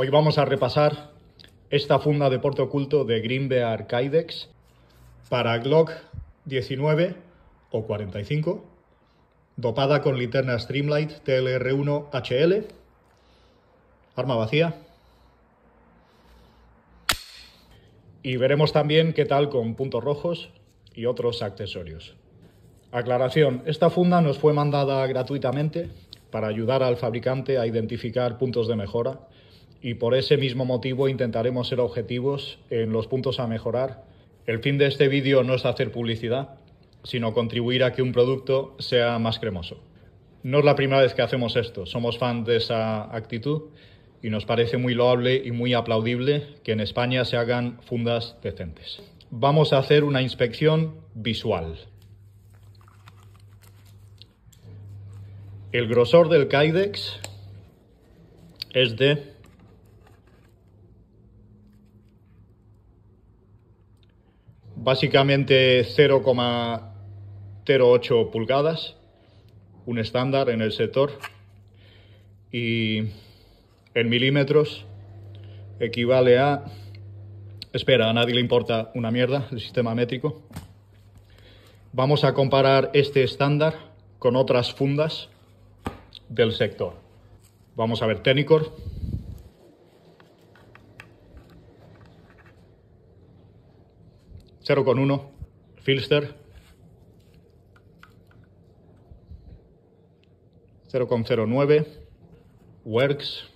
Hoy vamos a repasar esta funda de porte oculto de Green Bear Kydex para Glock 19 o 45, dopada con linterna Streamlight TLR1 HL, arma vacía. Y veremos también qué tal con puntos rojos y otros accesorios. Aclaración, esta funda nos fue mandada gratuitamente para ayudar al fabricante a identificar puntos de mejora y por ese mismo motivo intentaremos ser objetivos en los puntos a mejorar. El fin de este vídeo no es hacer publicidad, sino contribuir a que un producto sea más cremoso. No es la primera vez que hacemos esto, somos fans de esa actitud y nos parece muy loable y muy aplaudible que en España se hagan fundas decentes. Vamos a hacer una inspección visual. El grosor del Kydex es de básicamente 0,08 pulgadas, un estándar en el sector, y en milímetros equivale a... Espera, a nadie le importa una mierda el sistema métrico. Vamos a comparar este estándar con otras fundas del sector. Vamos a ver Tenicor. 0,1 Filster, 0,09 Works,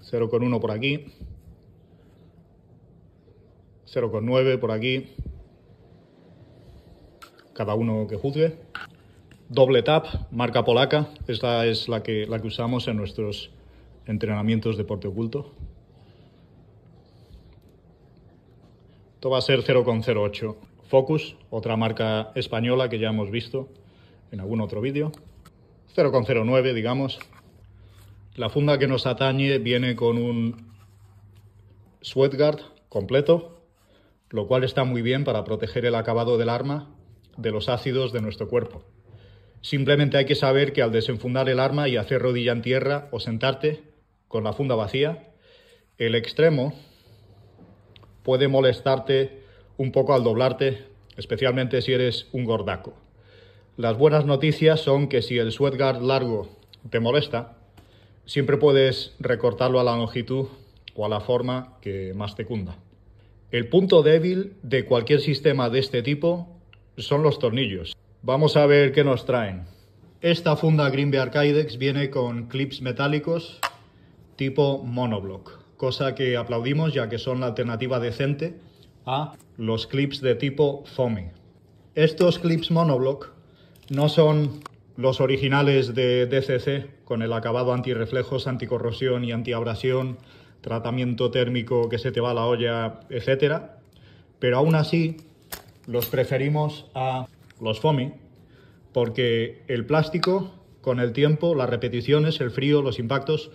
0,1 por aquí, 0,9 por aquí, cada uno que juzgue. Doble tap, marca polaca, esta es la que, la que usamos en nuestros entrenamientos de deporte oculto. Esto va a ser 0,08. Focus, otra marca española que ya hemos visto en algún otro vídeo. 0,09, digamos. La funda que nos atañe viene con un sweatguard completo, lo cual está muy bien para proteger el acabado del arma de los ácidos de nuestro cuerpo. Simplemente hay que saber que al desenfundar el arma y hacer rodilla en tierra o sentarte con la funda vacía, el extremo puede molestarte un poco al doblarte, especialmente si eres un gordaco. Las buenas noticias son que si el sweatguard largo te molesta, siempre puedes recortarlo a la longitud o a la forma que más te cunda. El punto débil de cualquier sistema de este tipo son los tornillos. Vamos a ver qué nos traen. Esta funda Green Bay viene con clips metálicos tipo monoblock cosa que aplaudimos ya que son la alternativa decente a los clips de tipo FOMI Estos clips monoblock no son los originales de DCC con el acabado antirreflejos, anticorrosión y antiabrasión, tratamiento térmico que se te va a la olla, etc. Pero aún así los preferimos a los FOMI porque el plástico con el tiempo, las repeticiones, el frío, los impactos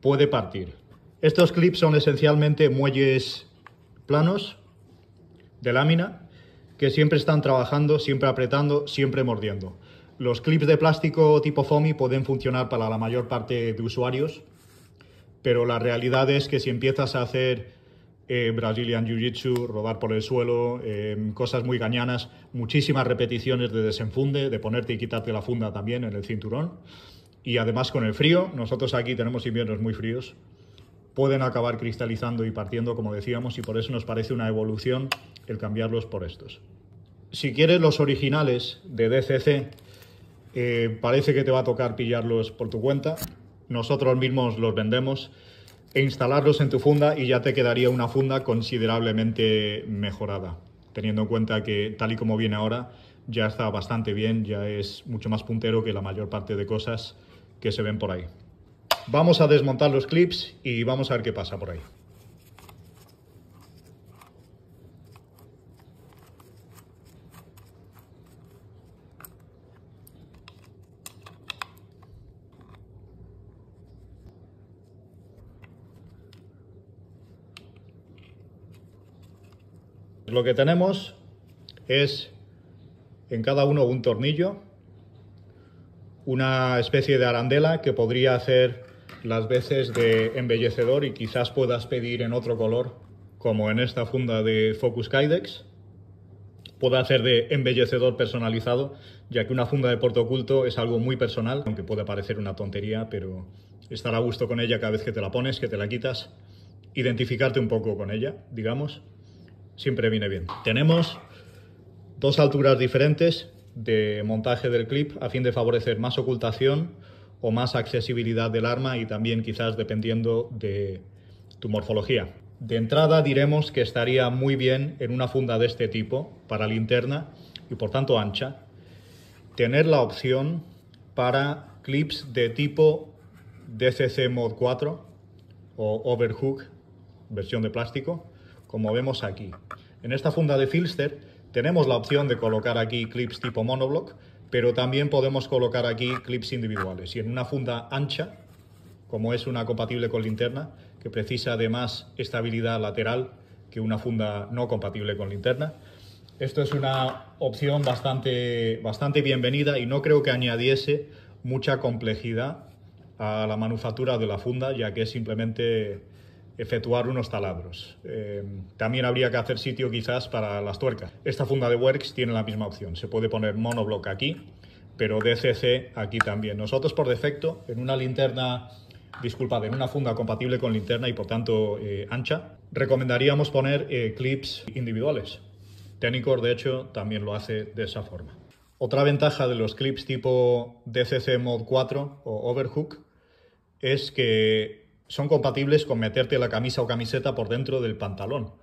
puede partir. Estos clips son esencialmente muelles planos de lámina que siempre están trabajando, siempre apretando, siempre mordiendo. Los clips de plástico tipo foamy pueden funcionar para la mayor parte de usuarios, pero la realidad es que si empiezas a hacer eh, Brazilian Jiu-Jitsu, rodar por el suelo, em, cosas muy gañanas, muchísimas repeticiones de desenfunde, de ponerte y quitarte la funda también en el cinturón, y además con el frío, nosotros aquí tenemos inviernos muy fríos, pueden acabar cristalizando y partiendo, como decíamos, y por eso nos parece una evolución el cambiarlos por estos. Si quieres los originales de DCC, eh, parece que te va a tocar pillarlos por tu cuenta. Nosotros mismos los vendemos e instalarlos en tu funda y ya te quedaría una funda considerablemente mejorada, teniendo en cuenta que tal y como viene ahora ya está bastante bien, ya es mucho más puntero que la mayor parte de cosas que se ven por ahí. Vamos a desmontar los clips y vamos a ver qué pasa por ahí. Lo que tenemos es en cada uno un tornillo, una especie de arandela que podría hacer las veces de embellecedor y quizás puedas pedir en otro color, como en esta funda de Focus Kydex. Puedo hacer de embellecedor personalizado, ya que una funda de portoculto oculto es algo muy personal, aunque puede parecer una tontería, pero estar a gusto con ella cada vez que te la pones, que te la quitas, identificarte un poco con ella, digamos, siempre viene bien. Tenemos dos alturas diferentes de montaje del clip a fin de favorecer más ocultación o más accesibilidad del arma y también quizás dependiendo de tu morfología. De entrada diremos que estaría muy bien en una funda de este tipo para linterna y por tanto ancha tener la opción para clips de tipo DCC Mod 4 o Overhook versión de plástico como vemos aquí. En esta funda de Filster tenemos la opción de colocar aquí clips tipo monoblock pero también podemos colocar aquí clips individuales. Y en una funda ancha, como es una compatible con linterna, que precisa además más estabilidad lateral que una funda no compatible con linterna. Esto es una opción bastante, bastante bienvenida y no creo que añadiese mucha complejidad a la manufactura de la funda, ya que es simplemente efectuar unos taladros. Eh, también habría que hacer sitio quizás para las tuercas. Esta funda de Works tiene la misma opción. Se puede poner monoblock aquí, pero DCC aquí también. Nosotros por defecto, en una linterna, disculpad, en una funda compatible con linterna y por tanto eh, ancha, recomendaríamos poner eh, clips individuales. Tenicor, de hecho también lo hace de esa forma. Otra ventaja de los clips tipo DCC Mod 4 o Overhook es que son compatibles con meterte la camisa o camiseta por dentro del pantalón.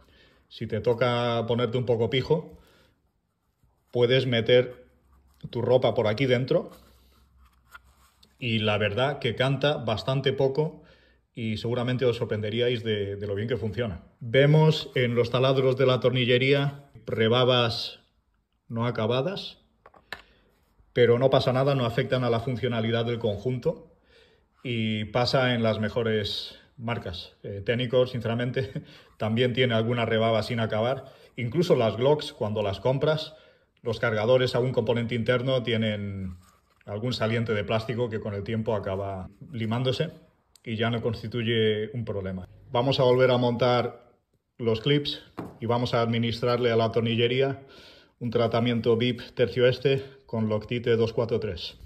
Si te toca ponerte un poco pijo, puedes meter tu ropa por aquí dentro y la verdad que canta bastante poco y seguramente os sorprenderíais de, de lo bien que funciona. Vemos en los taladros de la tornillería rebabas no acabadas, pero no pasa nada, no afectan a la funcionalidad del conjunto y pasa en las mejores marcas. Eh, técnicos, sinceramente, también tiene alguna rebaba sin acabar. Incluso las Glocks, cuando las compras, los cargadores a un componente interno tienen algún saliente de plástico que con el tiempo acaba limándose y ya no constituye un problema. Vamos a volver a montar los clips y vamos a administrarle a la tornillería un tratamiento VIP tercio este con Loctite 243.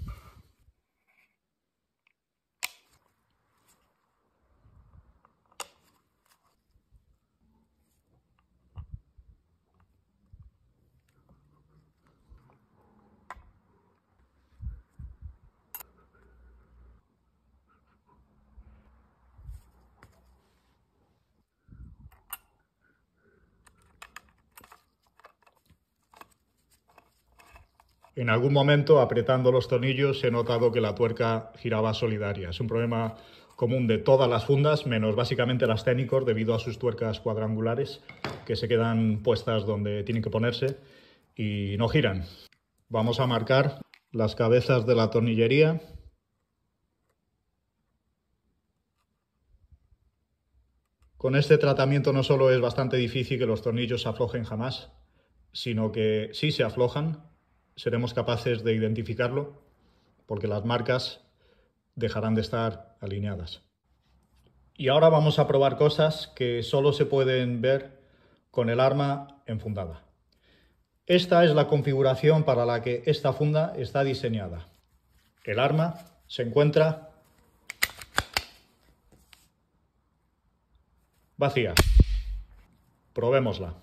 en algún momento, apretando los tornillos, he notado que la tuerca giraba solidaria. Es un problema común de todas las fundas, menos básicamente las técnicos, debido a sus tuercas cuadrangulares, que se quedan puestas donde tienen que ponerse y no giran. Vamos a marcar las cabezas de la tornillería. Con este tratamiento no solo es bastante difícil que los tornillos se aflojen jamás, sino que sí se aflojan, seremos capaces de identificarlo porque las marcas dejarán de estar alineadas. Y ahora vamos a probar cosas que solo se pueden ver con el arma enfundada. Esta es la configuración para la que esta funda está diseñada. El arma se encuentra vacía. Probémosla.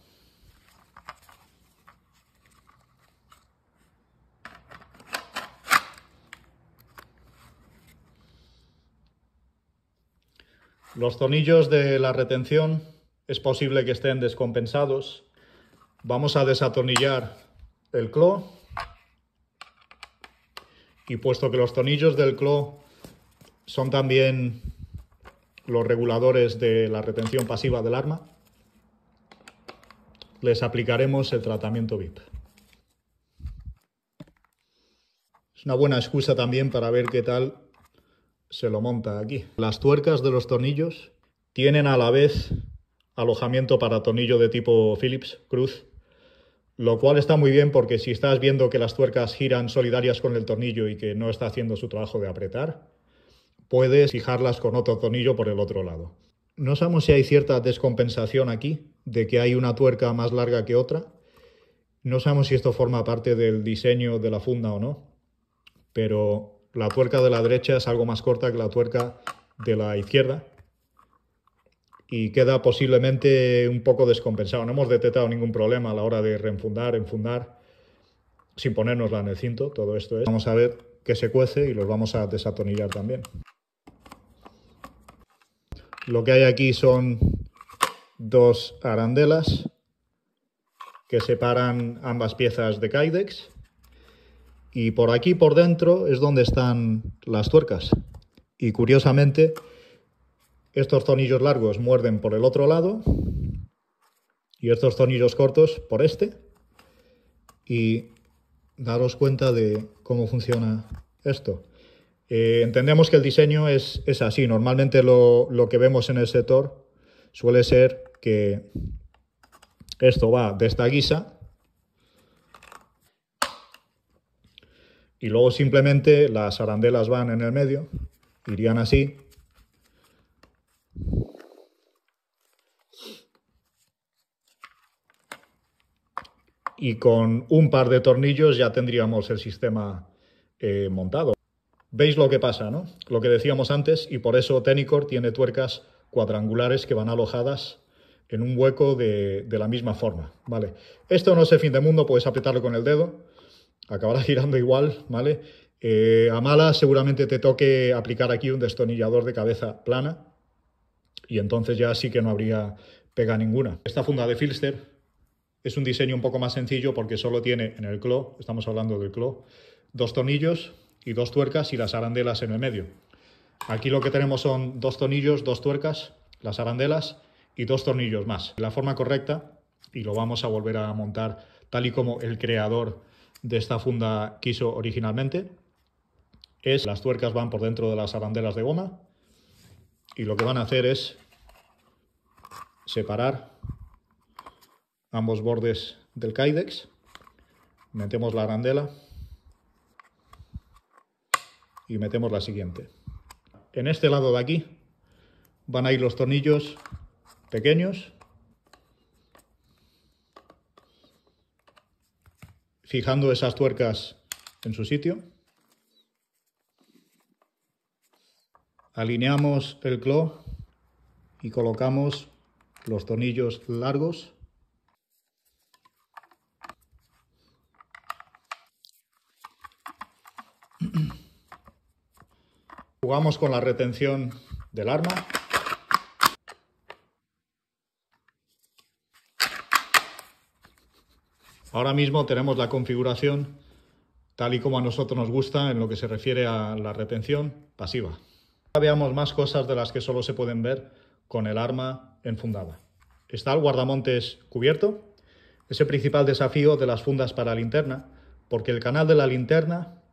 Los tornillos de la retención es posible que estén descompensados. Vamos a desatornillar el clo. Y puesto que los tornillos del clo son también los reguladores de la retención pasiva del arma, les aplicaremos el tratamiento VIP. Es una buena excusa también para ver qué tal se lo monta aquí. Las tuercas de los tornillos tienen a la vez alojamiento para tornillo de tipo Phillips, cruz, lo cual está muy bien porque si estás viendo que las tuercas giran solidarias con el tornillo y que no está haciendo su trabajo de apretar, puedes fijarlas con otro tornillo por el otro lado. No sabemos si hay cierta descompensación aquí, de que hay una tuerca más larga que otra. No sabemos si esto forma parte del diseño de la funda o no, pero la tuerca de la derecha es algo más corta que la tuerca de la izquierda y queda posiblemente un poco descompensado. No hemos detectado ningún problema a la hora de reenfundar, enfundar, sin ponernosla en el cinto, todo esto es. Vamos a ver qué se cuece y los vamos a desatornillar también. Lo que hay aquí son dos arandelas que separan ambas piezas de Kydex y por aquí, por dentro, es donde están las tuercas. Y curiosamente, estos tornillos largos muerden por el otro lado y estos tornillos cortos por este. Y daros cuenta de cómo funciona esto. Eh, entendemos que el diseño es, así. Normalmente lo, que vemos en el sector suele ser que esto va de esta guisa y luego simplemente las arandelas van en el medio, irían así. Y con un par de tornillos ya tendríamos el sistema eh, montado. Veis lo que pasa, ¿no? Lo que decíamos antes, y por eso Tenicor tiene tuercas cuadrangulares que van alojadas en un hueco de, la misma forma, ¿vale? Esto no es fin de mundo, puedes apretarlo con el dedo, acabará girando igual, ¿vale? Eh, a mala seguramente te toque aplicar aquí un destornillador de cabeza plana y entonces ya sí que no habría pega ninguna. Esta funda de Filster es un diseño un poco más sencillo porque solo tiene en el claw, estamos hablando del claw, dos tornillos y dos tuercas y las arandelas en el medio. Aquí lo que tenemos son dos tornillos, dos tuercas, las arandelas y dos tornillos más. La forma correcta, y lo vamos a volver a montar tal y como el creador de esta funda quiso originalmente es las tuercas van por dentro de las arandelas de goma y lo que van a hacer es separar ambos bordes del Kydex, metemos la arandela y metemos la siguiente. En este lado de aquí van a ir los tornillos pequeños fijando esas tuercas en su sitio. Alineamos el claw y colocamos los tornillos largos. Jugamos con la retención del arma. Ahora mismo tenemos la configuración tal y como a nosotros nos gusta en lo que se refiere a la retención pasiva. veamos más cosas de las que solo se pueden ver con el arma enfundada. Está el guardamontes cubierto, es el principal desafío de las fundas para linterna, porque el canal de la linterna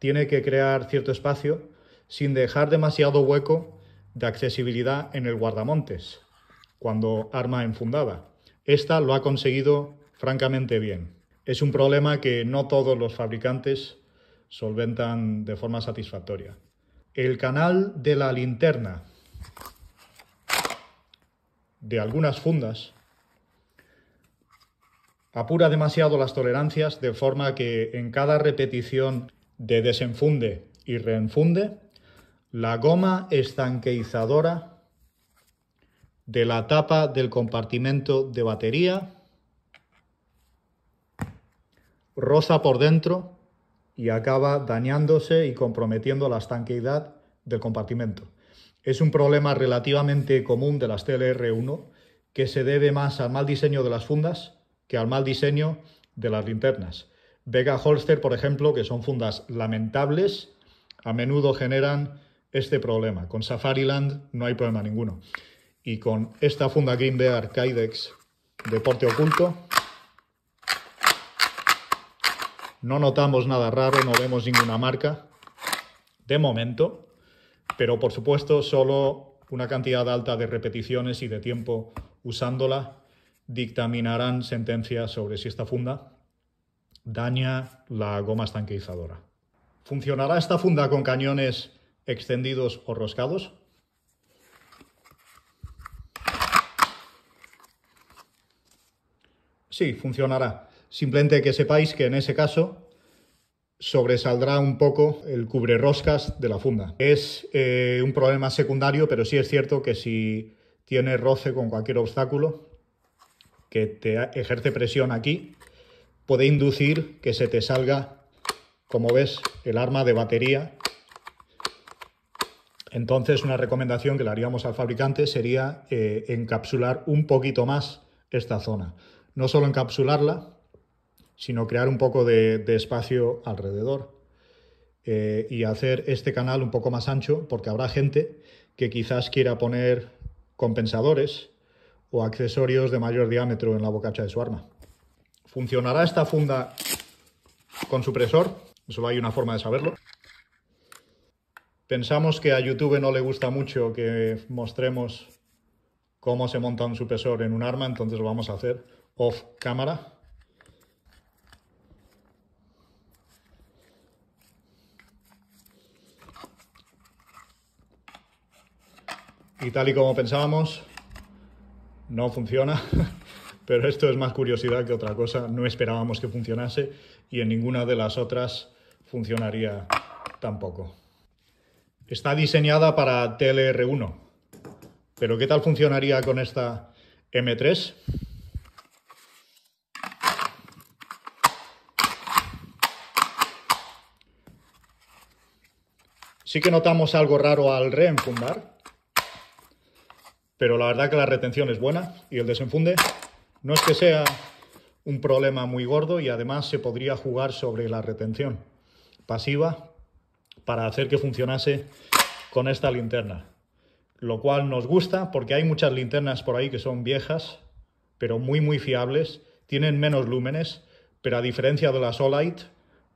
tiene que crear cierto espacio sin dejar demasiado hueco de accesibilidad en el guardamontes, cuando arma enfundada. Esta lo ha conseguido francamente bien. Es un problema que no todos los fabricantes solventan de forma satisfactoria. El canal de la linterna de algunas fundas apura demasiado las tolerancias de forma que en cada repetición de desenfunde y reenfunde, la goma estanqueizadora de la tapa del compartimento de batería rosa por dentro y acaba dañándose y comprometiendo la estanqueidad del compartimento. Es un problema relativamente común de las TLR1 que se debe más al mal diseño de las fundas que al mal diseño de las linternas. Vega Holster, por ejemplo, que son fundas lamentables, a menudo generan este problema. Con Safariland no hay problema ninguno. Y con esta funda Green Bear Kydex Deporte Oculto no notamos nada raro, no vemos ninguna marca de momento, pero por supuesto solo una cantidad alta de repeticiones y de tiempo usándola dictaminarán sentencia sobre si esta funda daña la goma estanqueizadora. ¿Funcionará esta funda con cañones extendidos o roscados? Sí, funcionará. Simplemente que sepáis que en ese caso sobresaldrá un poco el cubre roscas de la funda. Es eh, un problema secundario, pero sí es cierto que si tiene roce con cualquier obstáculo que te ejerce presión aquí, puede inducir que se te salga, como ves, el arma de batería. Entonces una recomendación que le haríamos al fabricante sería eh, encapsular un poquito más esta zona. No solo encapsularla, sino crear un poco de, espacio alrededor eh, y hacer este canal un poco más ancho, porque habrá gente que quizás quiera poner compensadores o accesorios de mayor diámetro en la bocacha de su arma. ¿Funcionará esta funda con supresor? Solo hay una forma de saberlo. Pensamos que a YouTube no le gusta mucho que mostremos cómo se monta un supresor en un arma, entonces lo vamos a hacer off cámara. y tal y como pensábamos, no funciona. Pero esto es más curiosidad que otra cosa. No esperábamos que funcionase y en ninguna de las otras funcionaría tampoco. Está diseñada para TLR1. Pero ¿qué tal funcionaría con esta M3? Sí que notamos algo raro al reenfundar, pero la verdad que la retención es buena y el desenfunde no es que sea un problema muy gordo y además se podría jugar sobre la retención pasiva para hacer que funcionase con esta linterna, lo cual nos gusta porque hay muchas linternas por ahí que son viejas, pero muy muy fiables, tienen menos lúmenes, pero a diferencia de las Solite,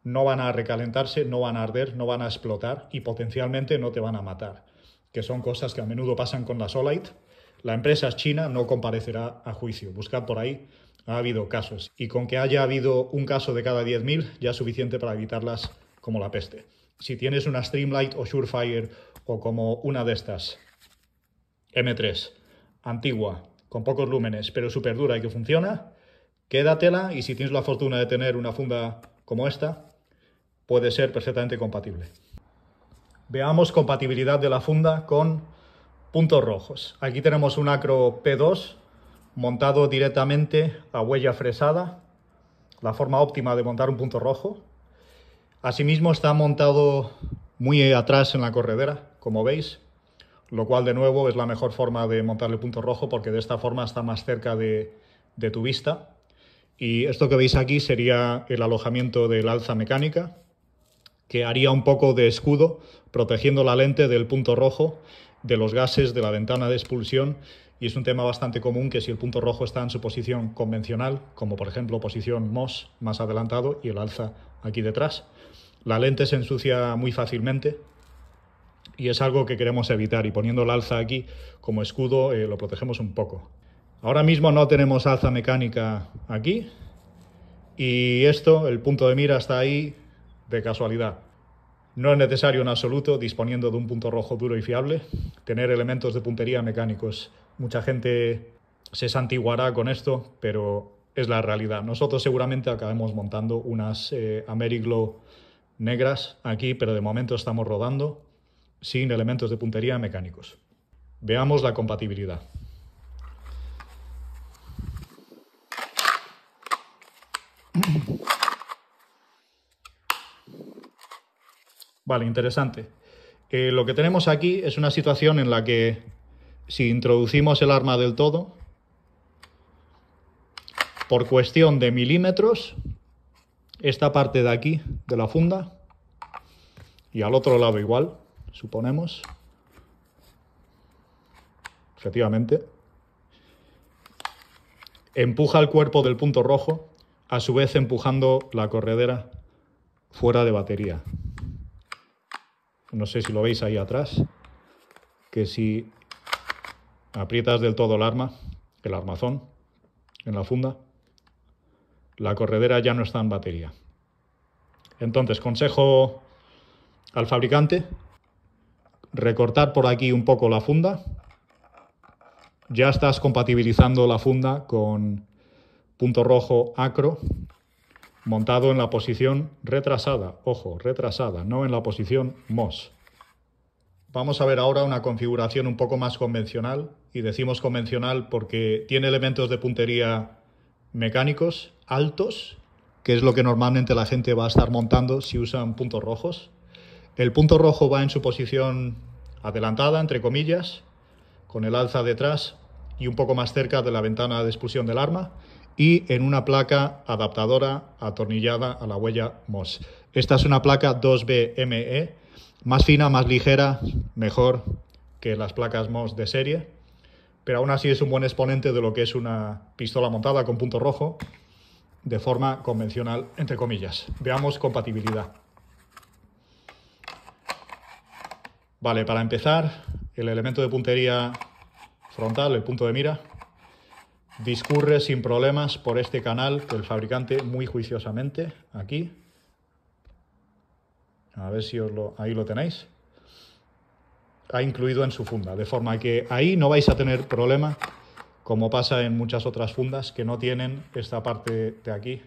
no van a recalentarse, no van a arder, no van a explotar y potencialmente no te van a matar, que son cosas que a menudo pasan con las Solite. La empresa china, no comparecerá a juicio. Buscad por ahí, ha habido casos. Y con que haya habido un caso de cada 10.000 ya es suficiente para evitarlas como la peste. Si tienes una Streamlight o Surefire o como una de estas, M3, antigua, con pocos lúmenes, pero súper dura y que funciona, quédatela y si tienes la fortuna de tener una funda como esta, puede ser perfectamente compatible. Veamos compatibilidad de la funda con puntos rojos. Aquí tenemos un acro P2 montado directamente a huella fresada, la forma óptima de montar un punto rojo. Asimismo está montado muy atrás en la corredera, como veis, lo cual de nuevo es la mejor forma de montarle punto rojo porque de esta forma está más cerca de, de tu vista. Y esto que veis aquí sería el alojamiento del alza mecánica, que haría un poco de escudo protegiendo la lente del punto rojo de los gases de la ventana de expulsión y es un tema bastante común que si el punto rojo está en su posición convencional, como por ejemplo posición MOS más adelantado y el alza aquí detrás, la lente se ensucia muy fácilmente y es algo que queremos evitar y poniendo el alza aquí como escudo eh, lo protegemos un poco. Ahora mismo no tenemos alza mecánica aquí y esto, el punto de mira está ahí de casualidad. No es necesario en absoluto, disponiendo de un punto rojo duro y fiable, tener elementos de puntería mecánicos. Mucha gente se santiguará con esto, pero es la realidad. Nosotros seguramente acabemos montando unas eh, ameriglo negras aquí, pero de momento estamos rodando sin elementos de puntería mecánicos. Veamos la compatibilidad. Vale, interesante. Eh, lo que tenemos aquí es una situación en la que si introducimos el arma del todo, por cuestión de milímetros, esta parte de aquí de la funda y al otro lado igual, suponemos, efectivamente, empuja el cuerpo del punto rojo, a su vez empujando la corredera fuera de batería no sé si lo veis ahí atrás, que si aprietas del todo el arma, el armazón, en la funda, la corredera ya no está en batería. Entonces, consejo al fabricante, recortar por aquí un poco la funda. Ya estás compatibilizando la funda con punto rojo acro montado en la posición retrasada, ojo, retrasada, no en la posición MOS. Vamos a ver ahora una configuración un poco más convencional, y decimos convencional porque tiene elementos de puntería mecánicos altos, que es lo que normalmente la gente va a estar montando si usan puntos rojos. El punto rojo va en su posición adelantada, entre comillas, con el alza detrás y un poco más cerca de la ventana de expulsión del arma y en una placa adaptadora atornillada a la huella MOS. Esta es una placa 2BME, más fina, más ligera, mejor que las placas MOS de serie, pero aún así es un buen exponente de lo que es una pistola montada con punto rojo de forma convencional, entre comillas. Veamos compatibilidad. Vale, para empezar, el elemento de puntería frontal, el punto de mira, discurre sin problemas por este canal que el fabricante muy juiciosamente aquí. A ver si os lo, ahí lo tenéis. Ha incluido en su funda, de forma que ahí no vais a tener problema, como pasa en muchas otras fundas que no tienen esta parte de aquí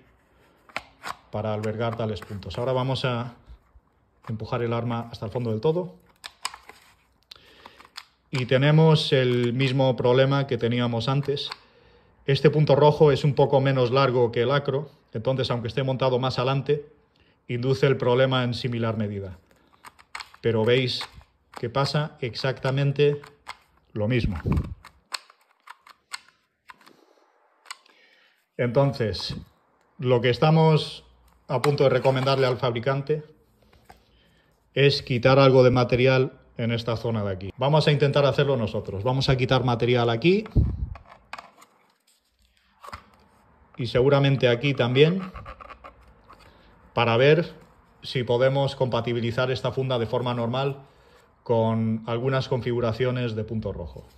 para albergar tales puntos. Ahora vamos a empujar el arma hasta el fondo del todo. Y tenemos el mismo problema que teníamos antes, este punto rojo es un poco menos largo que el acro, entonces aunque esté montado más adelante, induce el problema en similar medida. Pero veis que pasa exactamente lo mismo. Entonces, lo que estamos a punto de recomendarle al fabricante es quitar algo de material en esta zona de aquí. Vamos a intentar hacerlo nosotros. Vamos a quitar material aquí y seguramente aquí también para ver si podemos compatibilizar esta funda de forma normal con algunas configuraciones de punto rojo.